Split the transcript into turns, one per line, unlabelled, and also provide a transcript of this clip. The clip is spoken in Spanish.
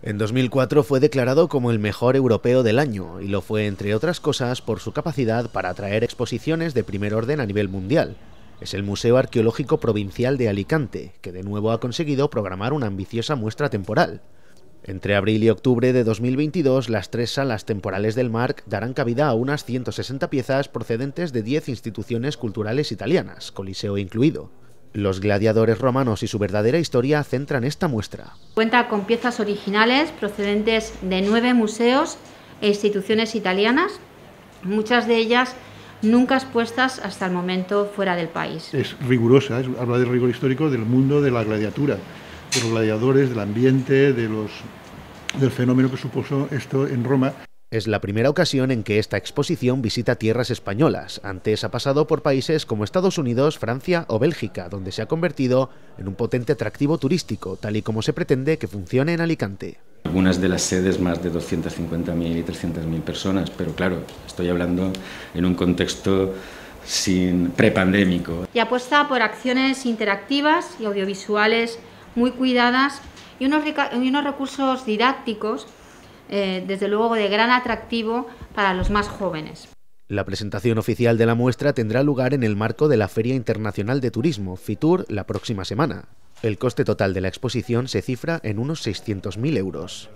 En 2004 fue declarado como el mejor europeo del año y lo fue entre otras cosas por su capacidad para atraer exposiciones de primer orden a nivel mundial. Es el Museo Arqueológico Provincial de Alicante, que de nuevo ha conseguido programar una ambiciosa muestra temporal. Entre abril y octubre de 2022, las tres salas temporales del MARC darán cabida a unas 160 piezas procedentes de 10 instituciones culturales italianas, Coliseo incluido. Los gladiadores romanos y su verdadera historia centran esta muestra.
Cuenta con piezas originales procedentes de nueve museos e instituciones italianas, muchas de ellas nunca expuestas hasta el momento fuera del país.
Es rigurosa, habla de rigor histórico del mundo de la gladiatura, de los gladiadores, del ambiente, de los, del fenómeno que supuso esto en Roma. Es la primera ocasión en que esta exposición visita tierras españolas. Antes ha pasado por países como Estados Unidos, Francia o Bélgica, donde se ha convertido en un potente atractivo turístico, tal y como se pretende que funcione en Alicante.
Algunas de las sedes más de 250.000 y 300.000 personas, pero claro, estoy hablando en un contexto sin prepandémico.
Y apuesta por acciones interactivas y audiovisuales muy cuidadas y y unos recursos didácticos eh, desde luego de gran atractivo para los más jóvenes.
La presentación oficial de la muestra tendrá lugar en el marco de la Feria Internacional de Turismo, FITUR, la próxima semana. El coste total de la exposición se cifra en unos 600.000 euros.